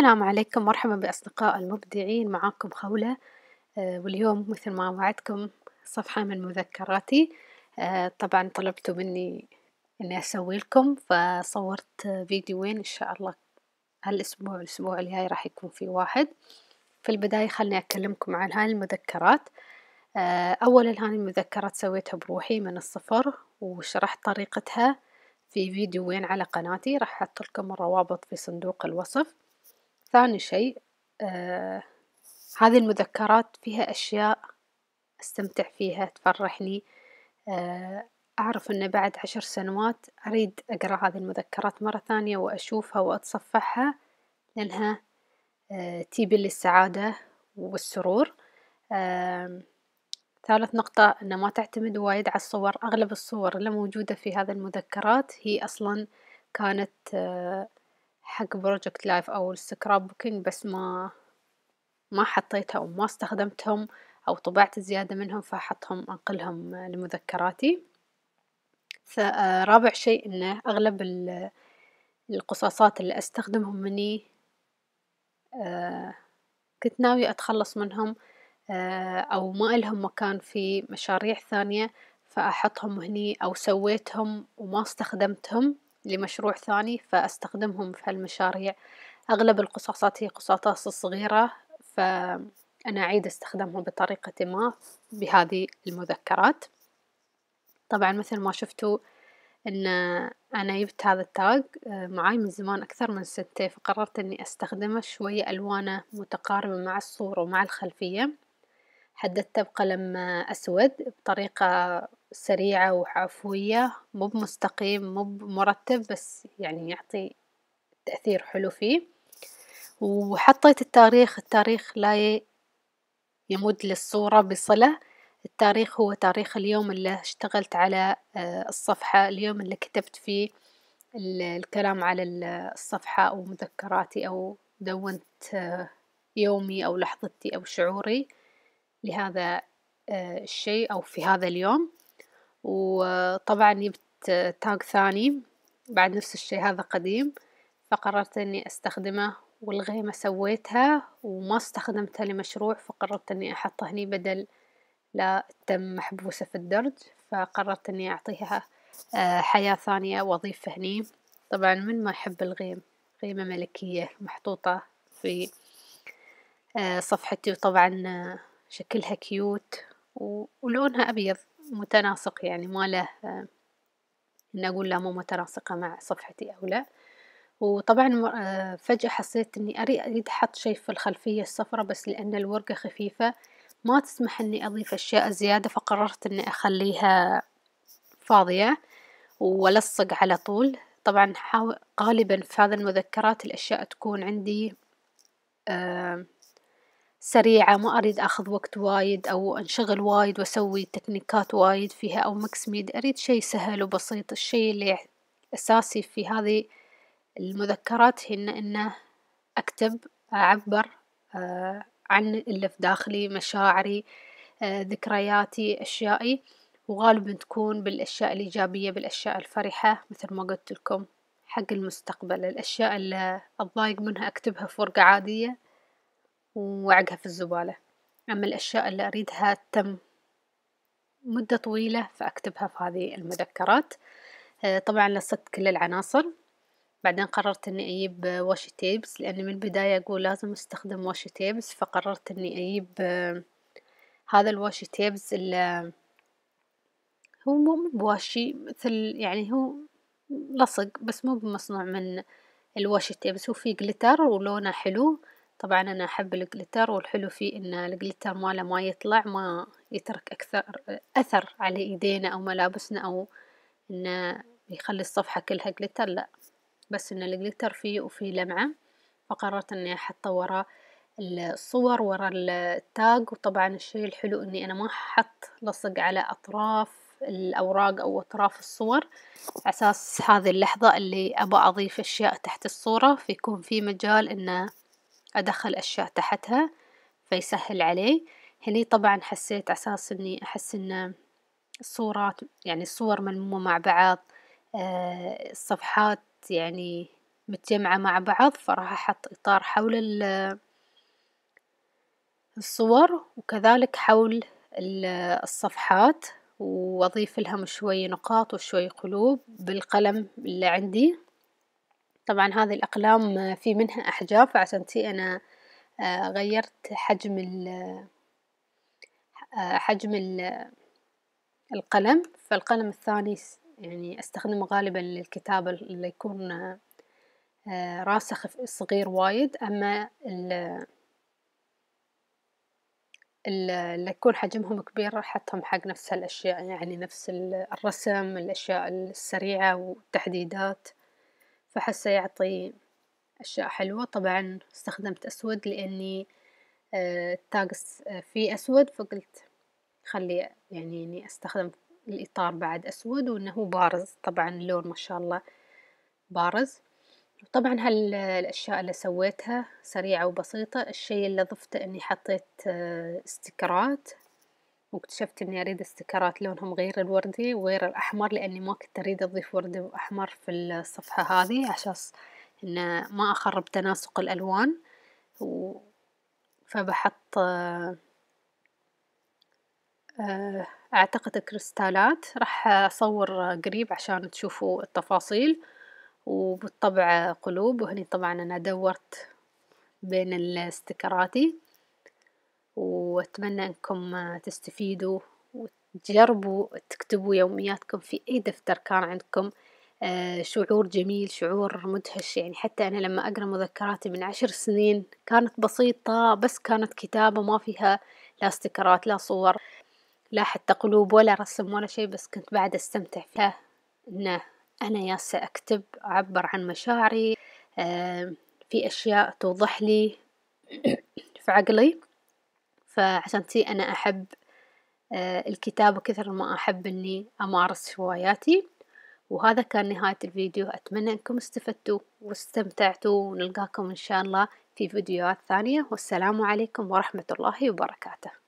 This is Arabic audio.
السلام عليكم مرحبا بأصدقاء المبدعين معاكم خولة آه، واليوم مثل ما وعدتكم صفحة من مذكراتي آه، طبعا طلبتوا مني اني اسوي لكم فصورت فيديوين ان شاء الله هالاسبوع الاسبوع الجاي راح يكون في واحد في البداية خلني اكلمكم عن هاي المذكرات آه، اولا هاي المذكرات سويتها بروحي من الصفر وشرحت طريقتها في فيديوين على قناتي راح احط لكم الروابط في صندوق الوصف ثاني شيء آه هذه المذكرات فيها أشياء أستمتع فيها تفرحني آه أعرف أن بعد عشر سنوات أريد أقرأ هذه المذكرات مرة ثانية وأشوفها وأتصفحها لأنها آه تيبي للسعادة والسرور آه ثالث نقطة أن ما تعتمد وايد على الصور أغلب الصور اللي موجودة في هذه المذكرات هي أصلا كانت آه حق بروجكت لايف أو السكراب بوكينج بس ما ما حطيتها أو ما استخدمتهم أو طبعت زيادة منهم فحطهم أنقلهم لمذكراتي آه، رابع شيء إنه أغلب القصاصات اللي أستخدمهم مني آه، كنت ناوية أتخلص منهم آه، أو ما إلهم مكان في مشاريع ثانية فأحطهم هني أو سويتهم وما استخدمتهم لمشروع ثاني فأستخدمهم في هالمشاريع أغلب القصاصات هي قصاصات صغيرة فأنا أعيد استخدامها بطريقة ما بهذه المذكرات طبعا مثل ما شفتوا ان انا جبت هذا التاج آه، معاي من زمان اكثر من سنتين فقررت اني استخدمه شوية الوانه متقاربة مع الصورة ومع الخلفية حددته بقلم أسود بطريقة سريعة وعفوية مو بمستقيم مو بمرتب بس يعني يعطي تأثير حلو فيه وحطيت التاريخ التاريخ لا يمد للصورة بصلة التاريخ هو تاريخ اليوم اللي اشتغلت على آه، الصفحة اليوم اللي كتبت فيه الكلام على الصفحة أو مذكراتي أو دونت آه، يومي أو لحظتي أو شعوري لهذا آه، الشيء أو في هذا اليوم وطبعا جبت تاج آه، ثاني بعد نفس الشيء هذا قديم فقررت أني أستخدمه والغيمة سويتها وما استخدمتها لمشروع فقررت أني أحطها هني بدل لا تم محبوسة في الدرج فقررت أني أعطيها آه، حياة ثانية وظيفة هني طبعا من ما يحب الغيم غيمة ملكية محطوطة في صفحتي وطبعا شكلها كيوت ولونها أبيض متناسق يعني ما له إن أقول له مو متناسقة مع صفحتي أو لا وطبعا آه، فجأة حسيت إني أريد أحط شيء في الخلفية الصفرة بس لأن الورقة خفيفة ما تسمح إني أضيف أشياء زيادة فقررت إني أخليها فاضية وألصق على طول طبعا غالبا في هذه المذكرات الأشياء تكون عندي آه، سريعة ما أريد أخذ وقت وايد أو أنشغل وايد وأسوي تكنيكات وايد فيها أو مكس ميد أريد شي سهل وبسيط الشي اللي أساسي في هذه المذكرات إن, أنه أكتب أعبر آه، عن اللي في داخلي مشاعري آه، ذكرياتي أشيائي وغالبا تكون بالأشياء الإيجابية بالأشياء الفرحة مثل ما قلت لكم حق المستقبل الأشياء اللي أضايق منها أكتبها في ورقة عادية وعقها في الزبالة أما الأشياء اللي أريدها تم مدة طويلة فأكتبها في هذه المذكرات آه، طبعا لصقت كل العناصر بعدين قررت اني اجيب واشي تيبس لاني من البداية اقول لازم استخدم واشي تيبس فقررت اني اجيب آه، هذا الواشي تيبس اللي هو مو بواشي مثل يعني هو لصق بس مو بمصنوع من الواشي تيبس هو فيه جلتر ولونه حلو طبعا أنا أحب الجلتر والحلو فيه إن الجلتر ماله ما يطلع ما يترك أكثر أثر على إيدينا أو ملابسنا أو إنه يخلي الصفحة كلها جلتر لا بس إن الجلتر فيه وفيه لمعة فقررت إني أحطه ورا الصور ورا التاج وطبعا الشيء الحلو إني أنا ما حط لصق على أطراف الأوراق أو أطراف الصور أساس هذه اللحظة اللي أبى أضيف أشياء تحت الصورة فيكون في مجال إنه أدخل أشياء تحتها فيسهل علي هني طبعا حسيت أساس أني أحس أن الصورات يعني الصور ملمومة مع بعض آه، الصفحات يعني متجمعة مع بعض فراح أحط إطار حول الصور وكذلك حول الصفحات وأضيف لهم شوي نقاط وشوي قلوب بالقلم اللي عندي طبعا هذه الأقلام في منها أحجاب فعشان تي أنا آه، غيرت حجم ال آه، حجم ال القلم فالقلم الثاني يعني استخدمه غالبا للكتابة اللي يكون آه، راسخ صغير وايد أما ال اللي يكون حجمهم كبير أحطهم حق نفس الأشياء يعني نفس الرسم الأشياء السريعة والتحديدات فحسه يعطي أشياء حلوة طبعا استخدمت أسود لأني التاقس آه، آه، فيه أسود فقلت خلي يعني إني أستخدم الإطار بعد أسود وإنه هو بارز طبعا اللون ما شاء الله بارز وطبعا هالأشياء اللي سويتها سريعة وبسيطة الشي اللي ضفته إني حطيت آه، استكرات واكتشفت اني اريد استكارات لونهم غير الوردي وغير الاحمر لاني ما كنت اريد اضيف وردي واحمر في الصفحة هذه عشان ان ما اخرب تناسق الالوان و... فبحط آه، اعتقد كريستالات راح اصور قريب عشان تشوفوا التفاصيل وبالطبع قلوب وهني طبعا انا دورت بين الاستكاراتي وأتمنى أنكم تستفيدوا وتجربوا تكتبوا يومياتكم في أي دفتر كان عندكم آه، شعور جميل شعور مدهش يعني حتى أنا لما أقرأ مذكراتي من عشر سنين كانت بسيطة بس كانت كتابة ما فيها لا استكرات لا صور لا حتى قلوب ولا رسم ولا شيء بس كنت بعد أستمتع فيها إنه أنا ياسة أكتب أعبر عن مشاعري آه، في أشياء توضح لي في عقلي فعشان تي أنا أحب آه، الكتابة كثر ما أحب إني أمارس هواياتي وهذا كان نهاية الفيديو أتمنى أنكم استفدتوا واستمتعتوا ونلقاكم إن شاء الله في فيديوهات ثانية والسلام عليكم ورحمة الله وبركاته